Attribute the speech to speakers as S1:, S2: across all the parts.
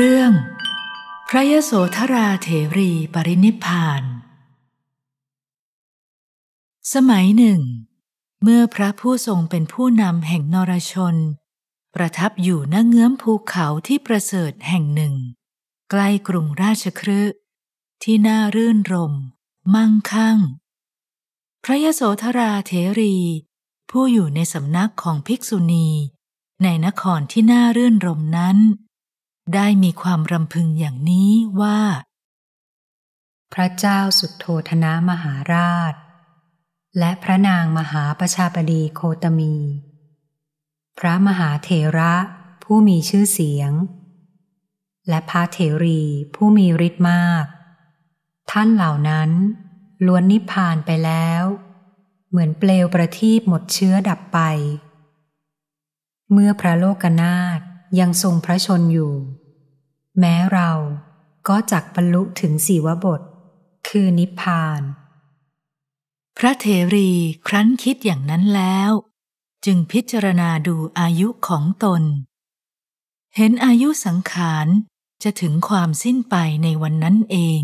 S1: เรื่องพระยโสธราเถรีปรินิพาน สมัยหนึ่ง เมื่อพระผู้ทรงเป็นผู้นำแห่งนรชน ประทับอยู่ณเงื้อมภูเขาที่ประเสริฐแห่งหนึ่งใกล้กรุงราชครืที่น่ารื่นรมมั่งคั่ง พระยโสธราเถรี ผู้อยู่ในสำนักของภิกษุณีในนครที่น่ารื่นรมนั้นได้มีความรำพึงอย่างนี้ว่า พระเจ้าสุดโทธ
S2: นามหาราช และพระนางมหาประชาปดีโคตมี พระมหาเถระผู้มีชื่อเสียง และพระเถรีผู้มีฤทธิ์มาก ท่านเหล่านั้นล้วนนิพพานไปแล้ว เหมือนเปลวประทีปหมดเชื้อดับไป เมื่อพระโลกนาถยังทรงพระชนอยู่ แม้เราก็จักบรรลุถึงสีวบท คือนิพพา
S1: น พระเถรีครั้นคิดอย่างนั้นแล้ว จึงพิจารณาดูอายุของตน เห็นอายุสังขาร จะถึงความสิ้นไปในวันนั้นเอง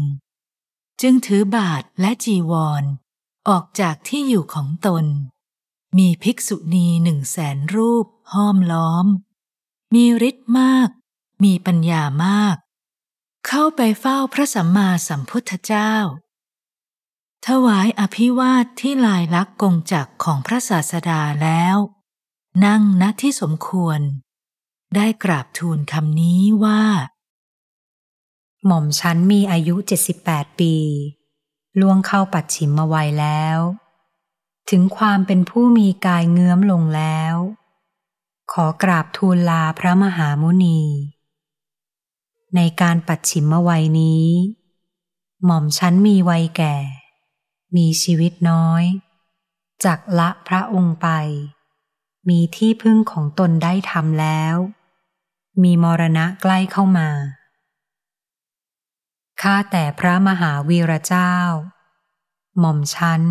S1: จึงถือบาทและจีวร อออกจากที่อยู่ของตน มีภิกษุณีหนึ่งแสนรูปห้อมล้อมมีฤทธิ์มาก มีปัญญามาก เข้าไปเฝ้าพระสัมมาสัมพุทธเจ้า ถวายอภิวาทที่ลายลักษณ์กงจักของพระศาสดาแล้ว นั่งณที่สมควร ได้กราบทูลคำนี้ว่า
S2: หม่อมฉันมีอายุ 78 ปีล่วงเข้าปัดฉิมมาไวแล้ว ถึงความเป็นผู้มีกายเงื้อมลงแล้วขอกราบทูลลาพระมหามุนี ในการปัดฉิมวัยนี้ หม่อมชั้นมีวัยแก่ มีชีวิตน้อย จักละพระองค์ไป มีที่พึ่งของตนได้ทำแล้ว มีมรณะใกล้เข้ามา ข้าแต่พระมหาวีระเจ้า หม่อมชั้น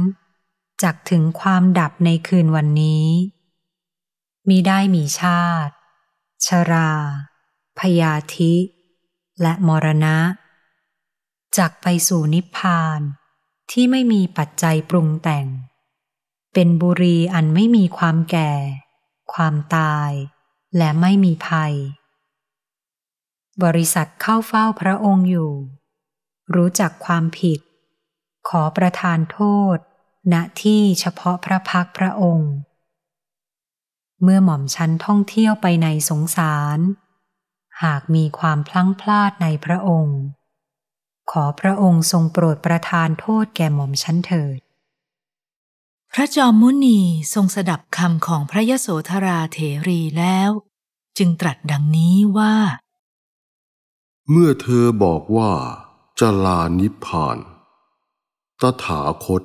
S2: จักถึงความดับในคืนวันนี้มิได้มีชาติ ชรา พยาธิ และมรณะจากไปสู่นิพพานที่ไม่มีปัจจัยปรุงแต่ง เป็นบุรีอันไม่มีความแก่ ความตายและไม่มีภัย บริษัทเข้าเฝ้าพระองค์อยู่ รู้จักความผิด ขอประทานโทษณที่เฉพาะพระพักพระองค์เมื่อหม่อมชั้นท่องเที่ยวไปในสงสาร หากมีความพลั้งพลาดในพระองค์ ขอพระองค์ทรงโปรดประทานโทษแก่หม่
S1: อมชั้นเถิด พระจอมมุนีทรงสดับคำของพระยโสธราเถรีแล้ว จึงตรัสดังนี้ว่า
S2: เมื่อเธอบอกว่าจะลานิพพาน ตถาคต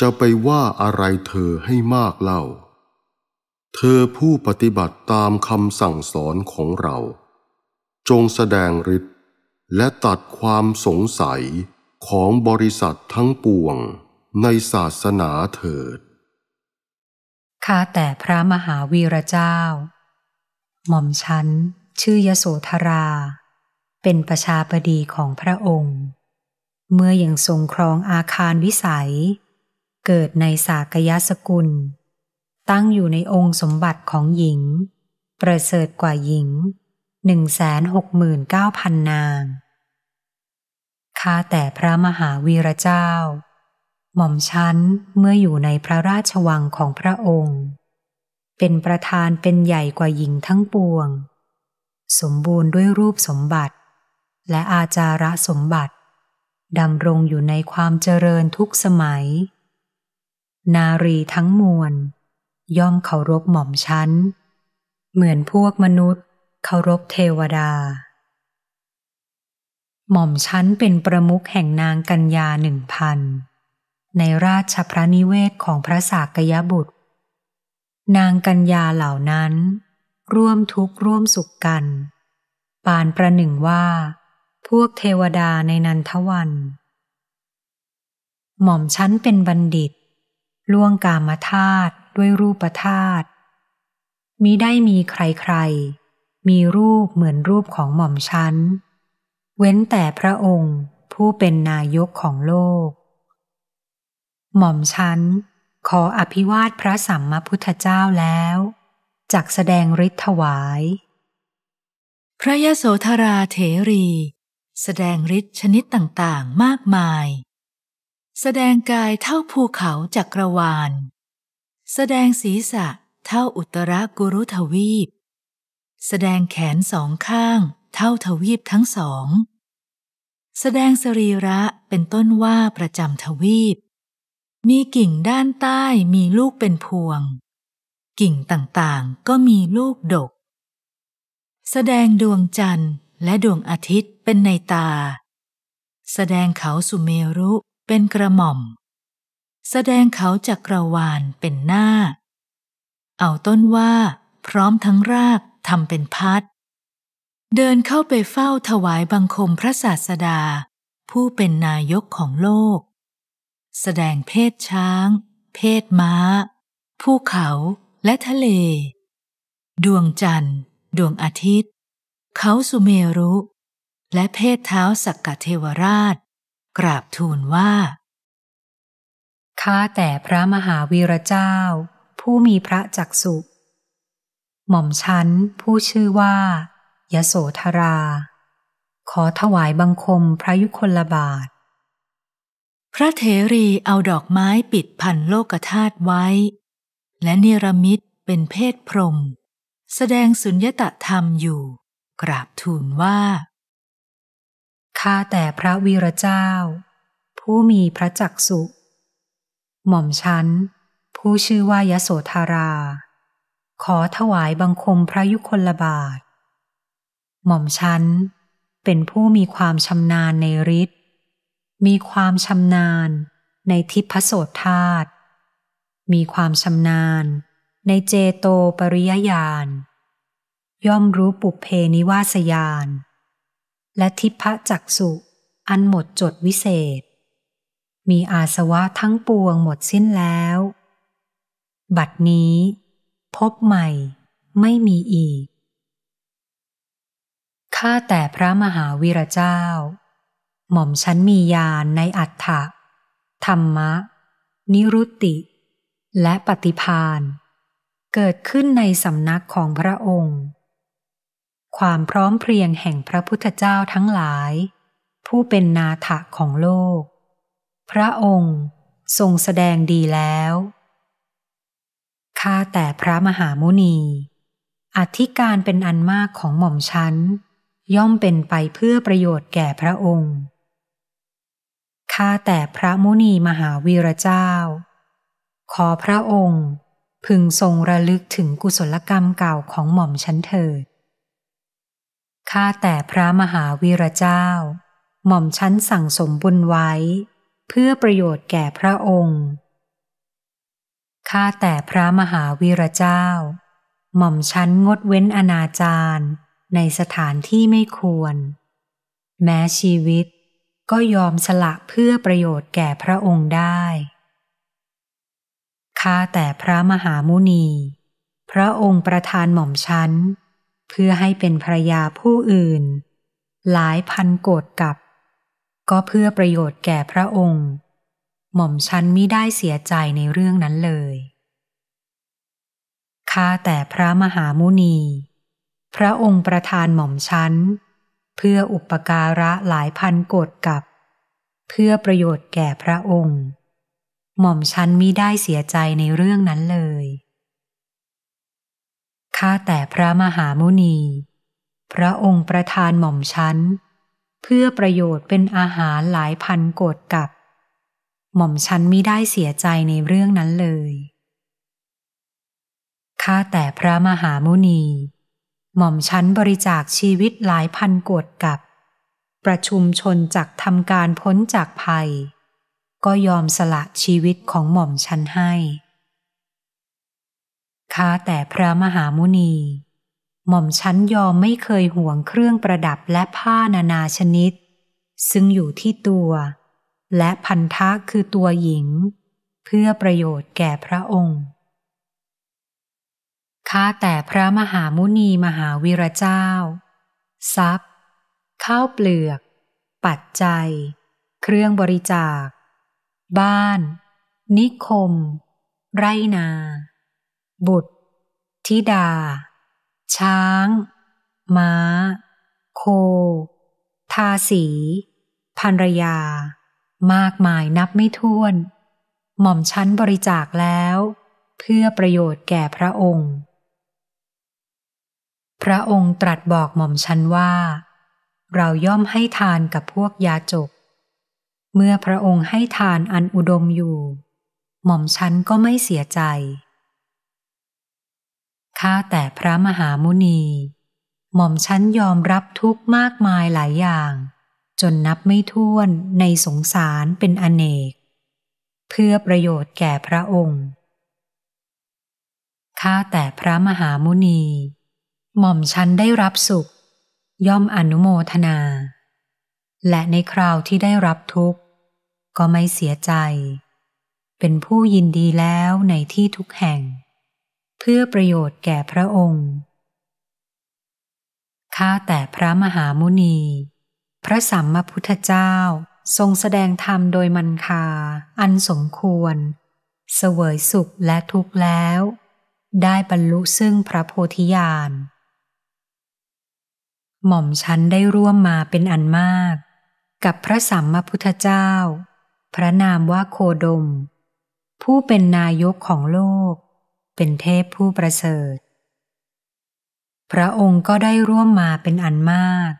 S2: จะไปว่าอะไรเธอให้มากเล่า
S1: เธอผู้ปฏิบัติตามคำสั่งสอนของเรา จงแสดงฤทธิ์และตัดความสงสัยของบริษัททั้งปว
S2: งในศาสนาเถิด ข้าแต่พระมหาวีระเจ้า หม่อมฉัน ชื่อยโสธรา เป็นประชาปดีของพระองค์ เมื่ออยังทรงครองอาคารวิสัย เกิดในสากยสกุลตั้งอยู่ในองค์สมบัติของหญิง ประเสริฐกว่าหญิง 169,000 นาง ข้าแต่พระมหาวีระเจ้า หม่อมชั้นเมื่ออยู่ในพระราชวังของพระองค์ เป็นประธานเป็นใหญ่กว่าหญิงทั้งปวง สมบูรณ์ด้วยรูปสมบัติ และอาจาระสมบัติ ดำรงอยู่ในความเจริญทุกสมัย นารีทั้งมวลย่อมเคารพหม่อมชั้นเหมือนพวกมนุษย์เคารพเทวดา หม่อมชั้นเป็นประมุขแห่งนางกัญญาหนึ่งพันในราชพระนิเวศของพระสากยบุตร นางกัญญาเหล่านั้น ร่วมทุกข์ร่วมสุขกัน ปานประหนึ่งว่า พวกเทวดาในนันทวัน หม่อมชั้นเป็นบัณฑิต ล่วงกามธาตุด้วยรูปธาตุมิได้มีใครๆ มีรูปเหมือนรูปของหม่อมชั้นเว้นแต่พระองค์ผู้เป็นนายกของโลก หม่อมชั้นขออภิวาทพระสัมมาพุทธเจ้าแล้ว
S1: จักแสดงฤทธิ์ถวาย พระยโสธราเถรี แสดงฤทธิ์ชนิดต่างๆมากมาย แสดงกายเท่าภูเขาจักรวาลแสดงศีรษะ เท่าอุตรากุรุทวีป แสดงแขนสองข้างเท่าทวีปทั้งสอง แสดงสรีระเป็นต้นว่าประจำทวีป มีกิ่งด้านใต้มีลูกเป็นพวง กิ่งต่างๆ ก็มีลูกดก แสดงดวงจันทร์และดวงอาทิตย์เป็นในตา แสดงเขาสุเมรุเป็นกระหม่อมแสดงเขาจักรวาลเป็นหน้า เอาต้นว่า พร้อมทั้งรากทำเป็นพัดเดินเข้าไปเฝ้าถวายบังคมพระศาสดา ผู้เป็นนายกของโลก แสดงเพศช้าง เพศม้าภูเขาและทะเล ดวงจันทร์ดวงอาทิตย์ เขาสุเมรุ และเพศเท้าสักกะเทวราช กราบทูลว่า
S2: ข้าแต่พระมหาวีระเจ้า ผู้มีพระจักสุหม่อมชันผู้ชื่อว่า ยโสธรา ขอถวายบังคมพร
S1: ะยุคลบาท พระเถรีเอาดอกไม้ปิดพันโลกธาตุไว้ และเนรมิตเป็นเพศพรม แสดงสุญญตธรรมอยู่ กราบทูลว่า
S2: ข้าแต่พระวีระเจ้า ผู้มีพระจักสุขหม่อมชันผู้ชื่อว่ายโสธารา ขอถวายบังคมพระยุคลบาท หม่อมชันเป็นผู้มีความชำนาญในฤทธิ์มีความชำนาญในทิพโสธาตมีความชำนาญ ในเจโตปริยญาณย่อมรู้ปุเพนิวาสยานและทิพะจักสุอันหมดจดวิเศษมีอาสวะทั้งปวงหมดสิ้นแล้ว บัดนี้พบใหม่ไม่มีอีก ข้าแต่พระมหาวีระเจ้า หม่อมฉันมีญาณในอัฏฐะธรรมะ นิรุตติ และปฏิพานเกิดขึ้นในสำนักของพระองค์ ความพร้อมเพรียงแห่งพระพุทธเจ้าทั้งหลาย ผู้เป็นนาถะของโลกพระองค์ทรงแสดงดีแล้ว ข้าแต่พระมหามุนีอธิการเป็นอันมากของหม่อมชั้น ย่อมเป็นไปเพื่อประโยชน์แก่พระองค์ ข้าแต่พระมุนีมหาวีรเจ้า ขอพระองค์พึงทรงระลึกถึงกุศลกรรมเก่าของหม่อมชั้นเถิด ข้าแต่พระมหาวีรเจ้า หม่อมชั้นสั่งสมบุญไว้เพื่อประโยชน์แก่พระองค์ ข้าแต่พระมหาวีระเจ้า หม่อมชั้นงดเว้นอนาจารในสถานที่ไม่ควร แม้ชีวิตก็ยอมสละเพื่อประโยชน์แก่พระองค์ได้ ข้าแต่พระมหามุนี พระองค์ประทานหม่อมชั้นเพื่อให้เป็นภรยาผู้อื่น หลายพันโกรธกับก็เพื่อประโยชน์แก่พระองค์ หม่อมชันมิได้เสียใจในเรื่องนั้นเลย ข้าแต่พระมหามุนี พระองค์ประทานหม่อมชันเพื่ออุปการะหลายพันโกดกับ เพื่อประโยชน์แก่พระองค์ หม่อมชันมิได้เสียใจในเรื่องนั้นเลย ข้าแต่พระมหามุนี พระองค์ประทานหม่อมชันนเพื่อประโยชน์เป็นอาหารหลายพันโกดกับ หม่อมฉันมิได้เสียใจในเรื่องนั้นเลย ข้าแต่พระมหามุนี หม่อมฉันบริจาคชีวิตหลายพันโกดกับ ประชุมชนจักทำการพ้นจากภัย ก็ยอมสละชีวิตของหม่อมฉันให้ข้าแต่พระมหามุนีหม่อมชั้นยอมไม่เคยห่วงเครื่องประดับและผ้านานาชนิด ซึ่งอยู่ที่ตัว และพันธะคือตัวหญิง เพื่อประโยชน์แก่พระองค์ข้าแต่พระมหามุนีมหาวิรเจ้า ทรัพย์ ข้าวเปลือก ปัจจัย เครื่องบริจาค บ้าน นิคม ไรนา บุตร ธิดาช้าง ม้า โค ทาสีภรรยา มากมายนับไม่ถ้วน หม่อมชั้นบริจาคแล้ว เพื่อประโยชน์แก่พระองค์ พระองค์ตรัสบอกหม่อมชั้นว่า เราย่อมให้ทานกับพวกยาจก เมื่อพระองค์ให้ทานอันอุดมอยู่ หม่อมชั้นก็ไม่เสียใจข้าแต่พระมหามุนี หม่อมชั้นยอมรับทุกข์มากมายหลายอย่าง จนนับไม่ถ้วนในสงสารเป็นอเนกเพื่อประโยชน์แก่พระองค์ ข้าแต่พระมหามุนี หม่อมชั้นได้รับสุข ย่อมอนุโมทนา และในคราวที่ได้รับทุกข์ ก็ไม่เสียใจ เป็นผู้ยินดีแล้วในที่ทุกแห่งเพื่อประโยชน์แก่พระองค์ ข้าแต่พระมหามุนี พระสัมมาพุทธเจ้าทรงแสดงธรรมโดยมันคา อันสมควร เสวยสุขและทุกข์แล้ว ได้บรรลุซึ่งพระโพธิญาณ หม่อมชันได้ร่วมมาเป็นอันมาก กับพระสัมมาพุทธเจ้า พระนามว่าโคดม ผู้เป็นนายกของโลกเป็นเทพผู้ประเสริฐ พระองค์ก็ได้ร่วมมาเป็นอันมาก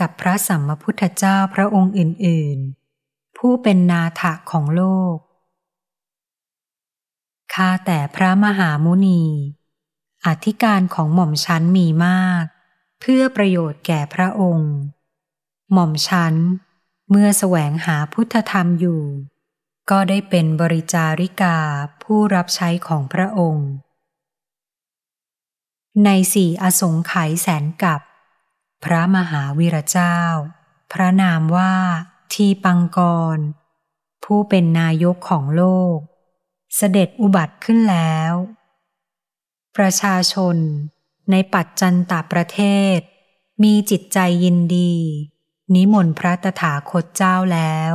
S2: กับพระสัมมาพุทธเจ้าพระองค์อื่นๆ ผู้เป็นนาถะของโลกข้าแต่พระมหามุนี อธิการของหม่อมชันมีมาก เพื่อประโยชน์แก่พระองค์ หม่อมชันเมื่อแสวงหาพุทธธรรมอยู่ก็ได้เป็นบริจาริกาผู้รับใช้ของพระองค์ ในสี่อสงไขยแสนกับ พระมหาวิรเจ้า พระนามว่าทีปังกร ผู้เป็นนายกของโลก เสด็จอุบัติขึ้นแล้ว ประชาชนในปัจจันตประเทศ มีจิตใจยินดี นิมนต์พระตถาคตเจ้าแล้ว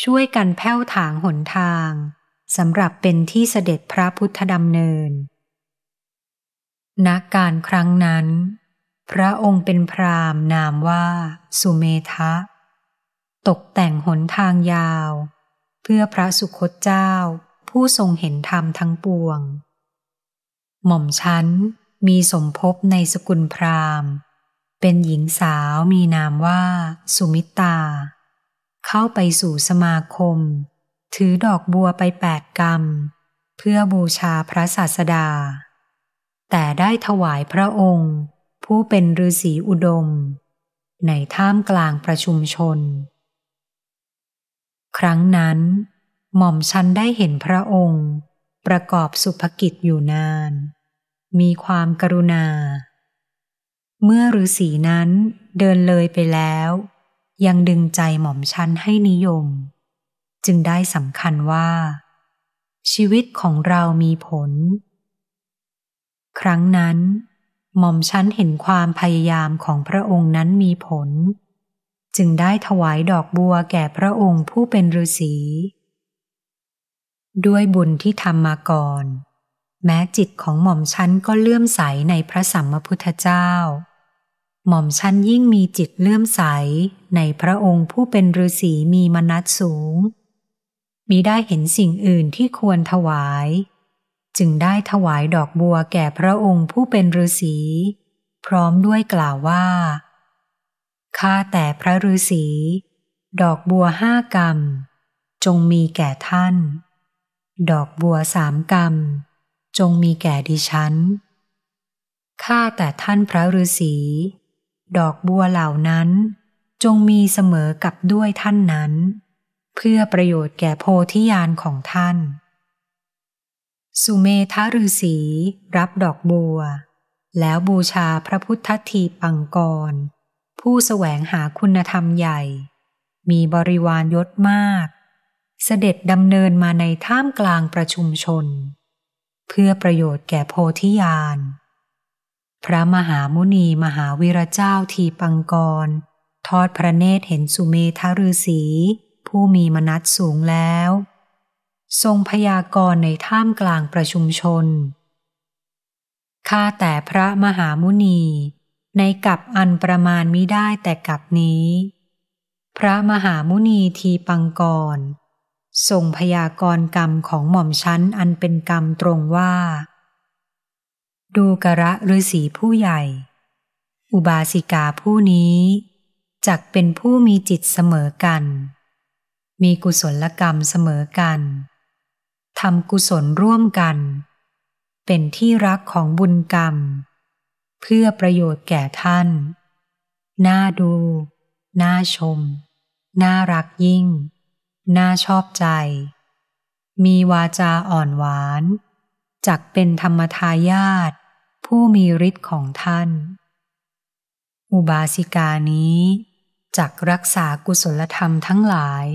S2: ช่วยกันแผ้วถางหนทางสำหรับเป็นที่เสด็จพระพุทธดำเนินนักการครั้งนั้น พระองค์เป็นพรามนามว่าสุเมทะ ตกแต่งหนทางยาว เพื่อพระสุคตเจ้าผู้ทรงเห็นธรรมทั้งปวง หม่อมชั้นมีสมภพในสกุลพราหมณ์ เป็นหญิงสาวมีนามว่าสุมิตาเข้าไปสู่สมาคม ถือดอกบัวไปแปดกรรมเพื่อบูชาพระศาสดา แต่ได้ถวายพระองค์ผู้เป็นฤาษีอุดม ในท่ามกลางประชุมชน ครั้งนั้น หม่อมชันได้เห็นพระองค์ประกอบสุภกิจอยู่นาน มีความกรุณา เมื่อฤาษีนั้นเดินเลยไปแล้วยังดึงใจหม่อมชันให้นิยม จึงได้สำคัญว่า ชีวิตของเรามีผล ครั้งนั้น หม่อมชันเห็นความพยายามของพระองค์นั้นมีผล จึงได้ถวายดอกบัวแก่พระองค์ผู้เป็นฤาษี ด้วยบุญที่ทำมาก่อน แม้จิตของหม่อมชันก็เลื่อมใสในพระสัมมาพุทธเจ้าหม่อมชั้นยิ่งมีจิตเลื่อมใสในพระองค์ผู้เป็นฤาษีมีมนัสสูงมิได้เห็นสิ่งอื่นที่ควรถวาย จึงได้ถวายดอกบัวแก่พระองค์ผู้เป็นฤาษี พร้อมด้วยกล่าวว่าข้าแต่พระฤาษี ดอกบัวห้ากรรมจงมีแก่ท่าน ดอกบัวสามกรรม จงมีแก่ดิฉันข้าแต่ท่านพระฤาษีดอกบัวเหล่านั้นจงมีเสมอกับด้วยท่านนั้น เพื่อประโยชน์แก่โพธิญาณของท่าน สุเมธาฤาษี รับดอกบัว แล้วบูชาพระพุทธทีปังกร ผู้แสวงหาคุณธรรมใหญ่ มีบริวารยศมาก เสด็จดำเนินมาในท่ามกลางประชุมชน เพื่อประโยชน์แก่โพธิญาณพระมหามุนีมหาวิรเจ้าทีปังกร ทอดพระเนตรเห็นสุเมธฤาษีผู้มีมนัสสูงแล้ว ทรงพยากรณ์ในท่ามกลางประชุมชนข้าแต่พระมหามุนี ในกับอันประมาณมิได้แต่กับนี้ พระมหามุนีทีปังกร ทรงพยากรณ์กรรมของหม่อมชั้นอันเป็นกรรมตรงว่าดูกระฤาษีผู้ใหญ่ อุบาสิกาผู้นี้ จักเป็นผู้มีจิตเสมอกัน มีกุศลกรรมเสมอกันทำกุศลร่วมกัน เป็นที่รักของบุญกรรม เพื่อประโยชน์แก่ท่าน น่าดู น่าชม น่ารักยิ่ง น่าชอบใจ มีวาจาอ่อนหวาน จักเป็นธรรมทายาทผู้มีฤทธิ์ของท่าน อุบาสิกานี้ จักรักษากุศลธรรมทั้งหลาย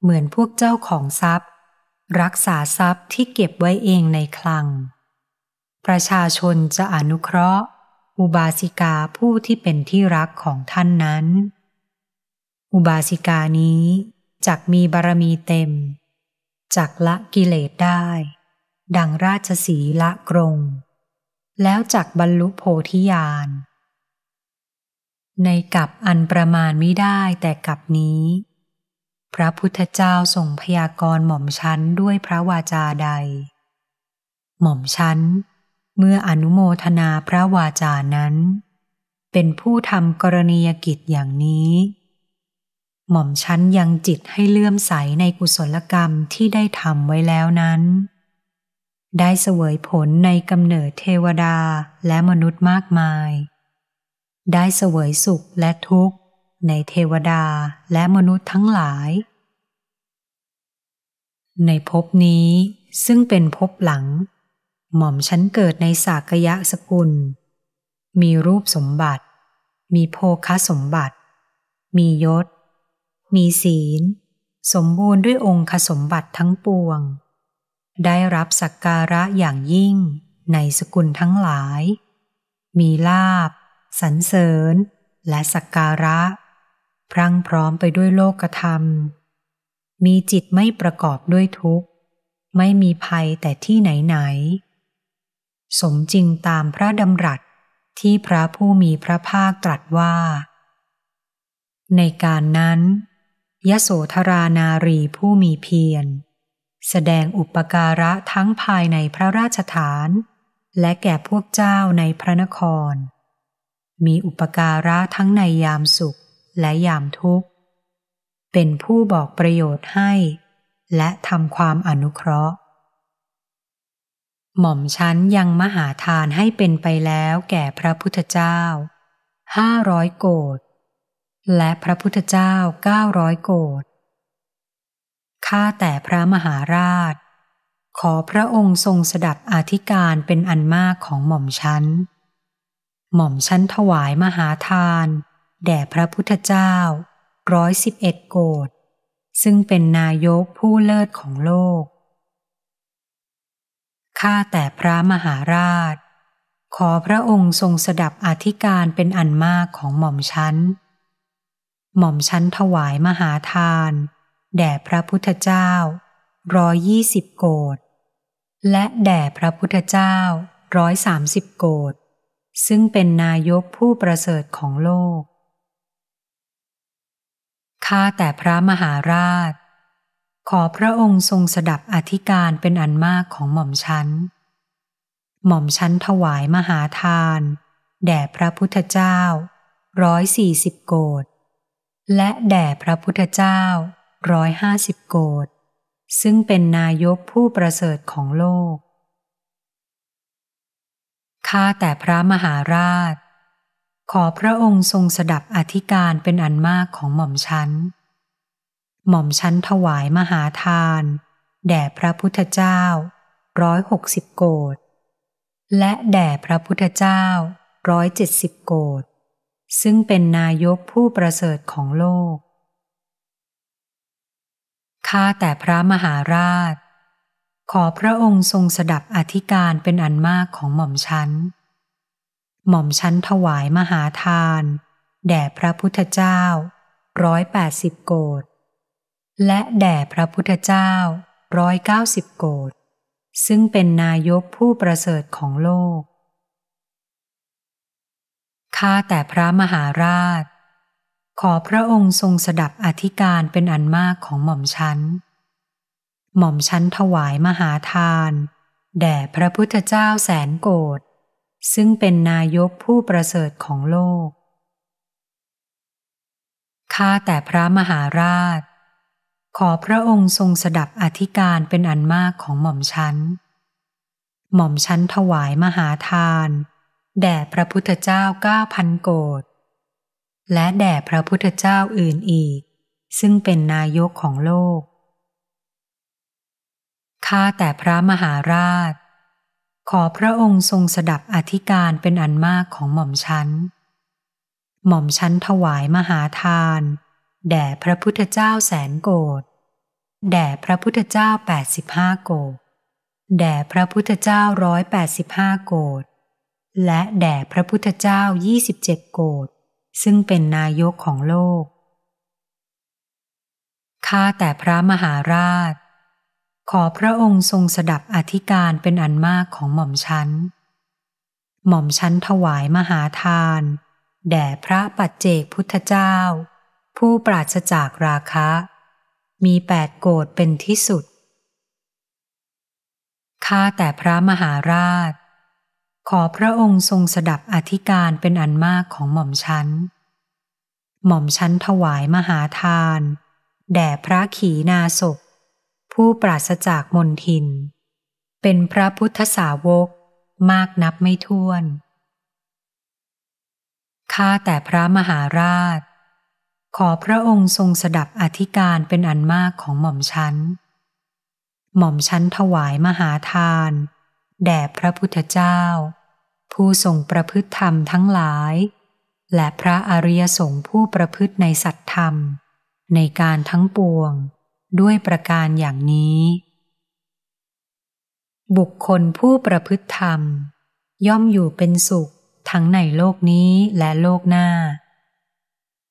S2: เหมือนพวกเจ้าของทรัพย์ รักษาทรัพย์ที่เก็บไว้เองในคลัง ประชาชนจะอนุเคราะห์ อุบาสิกาผู้ที่เป็นที่รักของท่านนั้น อุบาสิกานี้จักมีบารมีเต็ม จักละกิเลสได้ ดังราชสีละกรงแล้วจักบรรลุโพธิญาณในกับอันประมาณไม่ได้แต่กับนี้ พระพุทธเจ้าส่งพยากรณ์หม่อมชั้นด้วยพระวาจาใด หม่อมชั้นเมื่ออนุโมทนาพระวาจานั้น เป็นผู้ทำกรณียกิจอย่างนี้ หม่อมชั้นยังจิตให้เลื่อมใสในกุศลกรรมที่ได้ทำไว้แล้วนั้นได้เสวยผลในกำเนิดเทวดาและมนุษย์มากมาย ได้เสวยสุขและทุกข์ ในเทวดาและมนุษย์ทั้งหลาย ในภพนี้ซึ่งเป็นภพหลัง หม่อมชั้นเกิดในสากยะสกุล มีรูปสมบัติ มีโภคสมบัติ มียศ มีศีล สมบูรณ์ด้วยองค์สมบัติทั้งปวงได้รับสักการะอย่างยิ่งในสกุลทั้งหลาย มีลาบสรรเสริญและสักการะ พรั่งพร้อมไปด้วยโลกธรรม มีจิตไม่ประกอบด้วยทุกข์ ไม่มีภัยแต่ที่ไหนไหน สมจริงตามพระดำรัสที่พระผู้มีพระภาคตรัสว่า ในการนั้น ยโสธรานารีผู้มีเพียรแสดงอุปการะทั้งภายในพระราชฐาน และแก่พวกเจ้าในพระนคร มีอุปการะทั้งในยามสุขและยามทุกข์ เป็นผู้บอกประโยชน์ให้ และทำความอนุเคราะห์ หม่อมชั้นยังมหาทานให้เป็นไปแล้วแก่พระพุทธเจ้าห้าร้อยโกรธและพระพุทธเจ้าเก้าร้อยโกรธข้าแต่พระมหาราช ขอพระองค์ทรงสดับอธิการเป็นอันมากของหม่อมชั้น หม่อมชั้นถวายมหาทานแด่พระพุทธเจ้าร้อยสิบเอ็ดโกดซึ่งเป็นนายกผู้เลิศของโลกข้าแต่พระมหาราช ขอพระองค์ทรงสดับอธิการเป็นอันมากของหม่อมชั้นหม่อมชั้นถวายมหาทานแด่พระพุทธเจ้าร้อยยี่สิบโกดและแด่พระพุทธเจ้าร้อยสามสิบโกดซึ่งเป็นนายกผู้ประเสริฐของโลก ข้าแต่พระมหาราช ขอพระองค์ทรงสดับอธิการเป็นอันมากของหม่อมชัน หม่อมชันถวายมหาทาน แด่พระพุทธเจ้าร้อยสี่สิบโกดและแด่พระพุทธเจ้าร้อยห้าสิบโกด ซึ่งเป็นนายกผู้ประเสริฐของโลก ข้าแต่พระมหาราช ขอพระองค์ทรงสดับอธิการเป็นอันมากของหม่อมชัน หม่อมชันถวายมหาทาน แด่พระพุทธเจ้าร้อยหกสิบโกดและแด่พระพุทธเจ้าร้อยเจ็ดสิบโกดซึ่งเป็นนายกผู้ประเสริฐของโลกข้าแต่พระมหาราช ขอพระองค์ทรงสดับอธิการเป็นอันมากของหม่อมชัน หม่อมชันถวายมหาทาน แด่พระพุทธเจ้าร้อยแปดสิบโกดและแด่พระพุทธเจ้าร้อยเก้าสิบโกดซึ่งเป็นนายกผู้ประเสริฐของโลก ข้าแต่พระมหาราชขอพระองค์ทรงสดับอธิการเป็นอันมากของหม่อมชัน หม่อมชันถวายมหาทานแด่พระพุทธเจ้าแสนโกรธ ซึ่งเป็นนายกผู้ประเสริฐของโลก ข้าแต่พระมหาราช ขอพระองค์ทรงสดับอธิการเป็นอันมากของหม่อมชัน หม่อมชันถวายมหาทานแด่พระพุทธเจ้าเก้าพันโกรธและแด่พระพุทธเจ้าอื่นอีก ซึ่งเป็นนายกของโลก ข้าแต่พระมหาราช ขอพระองค์ทรงสดับอธิการเป็นอันมากของหม่อมชัน หม่อมชันถวายมหาทาน แด่พระพุทธเจ้าแสนโกรธ แด่พระพุทธเจ้า85โกดแด่พระพุทธเจ้า 185 โกดและแด่พระพุทธเจ้า27โกดซึ่งเป็นนายกของโลก ข้าแต่พระมหาราช ขอพระองค์ทรงสดับอธิการเป็นอันมากของหม่อมชัน หม่อมชันถวายมหาทาน แด่พระปัจเจกพุทธเจ้า ผู้ปราศจากราคะ มีแปดโกรธเป็นที่สุด ข้าแต่พระมหาราชขอพระองค์ทรงสดับอธิการเป็นอันมากของหม่อมชัน หม่อมชันถวายมหาทาน แด่พระขีนาศพผู้ปราศจากมนทิน เป็นพระพุทธสาวกมากนับไม่ถ้วน ข้าแต่พระมหาราช ขอพระองค์ทรงสดับอธิการเป็นอันมากของหม่อมชัน หม่อมชันถวายมหาทานแด่พระพุทธเจ้าผู้ทรงประพฤติธรรมทั้งหลาย และพระอริยสงฆ์ผู้ประพฤติในสัตธรรม ในการทั้งปวงด้วยประการอย่างนี้ บุคคลผู้ประพฤติธรรม ย่อมอยู่เป็นสุขทั้งในโลกนี้และโลกหน้า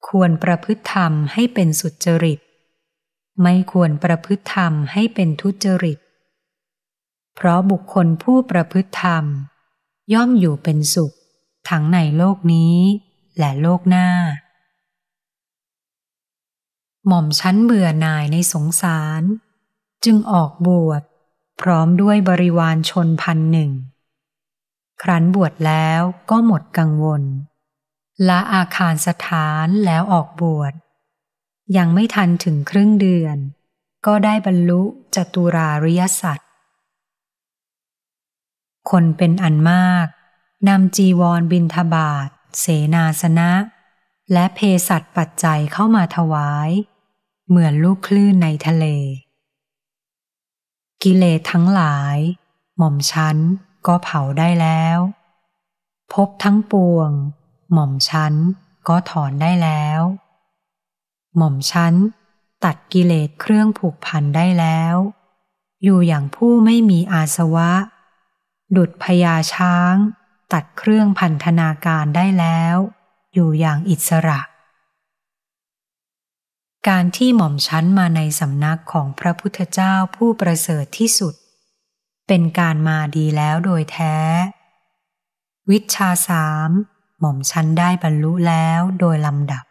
S2: ควรประพฤติธรรมให้เป็นสุจริต ไม่ควรประพฤติธรรมให้เป็นทุจริตเพราะบุคคลผู้ประพฤติธรรม ย่อมอยู่เป็นสุข ทั้งในโลกนี้และโลกหน้า หม่อมชั้นเบื่อหน่ายในสงสาร จึงออกบวชพร้อมด้วยบริวารชนพันหนึ่ง ครั้นบวชแล้วก็หมดกังวล ละอาคารสถานแล้วออกบวช ยังไม่ทันถึงครึ่งเดือน ก็ได้บรรลุจตุราริยสัจคนเป็นอันมากนำจีวรบินทบาทเสนาสนะ และเพสัตปัจจัยเข้ามาถวาย เหมือนลูกคลื่นในทะเล กิเลสทั้งหลาย หม่อมฉันก็เผาได้แล้ว พบทั้งปวง หม่อมฉันก็ถอนได้แล้ว หม่อมฉันตัดกิเลสเครื่องผูกพันได้แล้ว อยู่อย่างผู้ไม่มีอาสวะดุดพญาช้างตัดเครื่องพันธนาการได้แล้ว อยู่อย่างอิสระ การที่หม่อมชั้นมาในสำนักของพระพุทธเจ้าผู้ประเสริฐที่สุด เป็นการมาดีแล้วโดยแท้ วิชาสามหม่อมชั้นได้บรรลุแล้วโดยลำดับ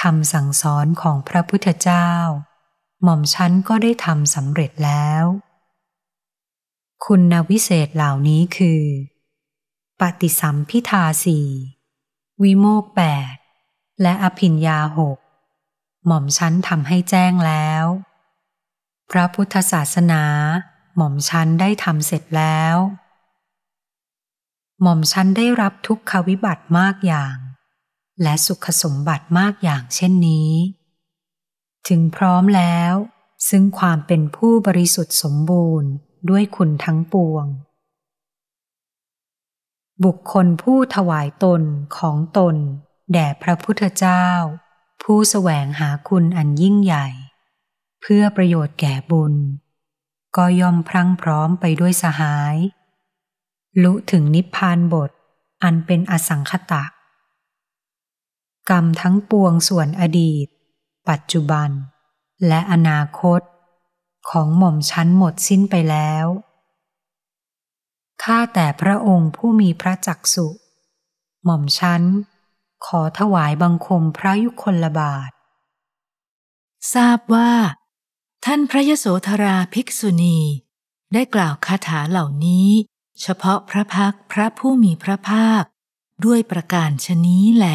S2: คำสั่งสอนของพระพุทธเจ้าหม่อมชั้นก็ได้ทำสำเร็จแล้วคุณวิเศษเหล่านี้คือ ปฏิสัมพิทาสี่วิโมกแปดและอภินยาหกหม่อมชั้นทำให้แจ้งแล้ว พระพุทธศาสนาหม่อมชั้นได้ทำเสร็จแล้ว หม่อมชั้นได้รับทุกขวิบัติมากอย่าง และสุขสมบัติมากอย่างเช่นนี้ถึงพร้อมแล้ว ซึ่งความเป็นผู้บริสุทธิ์สมบูรณ์ด้วยคุณทั้งปวง บุคคลผู้ถวายตนของตน แด่พระพุทธเจ้า ผู้สแสวงหาคุณอันยิ่งใหญ่ เพื่อประโยชน์แก่บุญ ก็ยอมพรั่งพร้อมไปด้วยสหายลุถึงนิพพานบทอันเป็นอสังขตะ กรรมทั้งปวงส่วนอดีต ปัจจุบัน และอนาคตของหม่อมชั้นหมดสิ้นไปแล้ว ข้าแต่พระองค์ผู้มีพระจักสุ หม่อมชั้นขอถวายบังคมพระยุค
S1: ลบาท ทราบว่า ท่านพระยโสธราภิกษุณีได้กล่าวคาถาเหล่านี้ เฉพาะพระพักพระผู้มีพระภาคด้วยประการชนี้แหล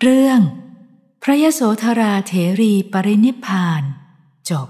S1: เรื่องพระยโสธราเถรีปรินิพานจบ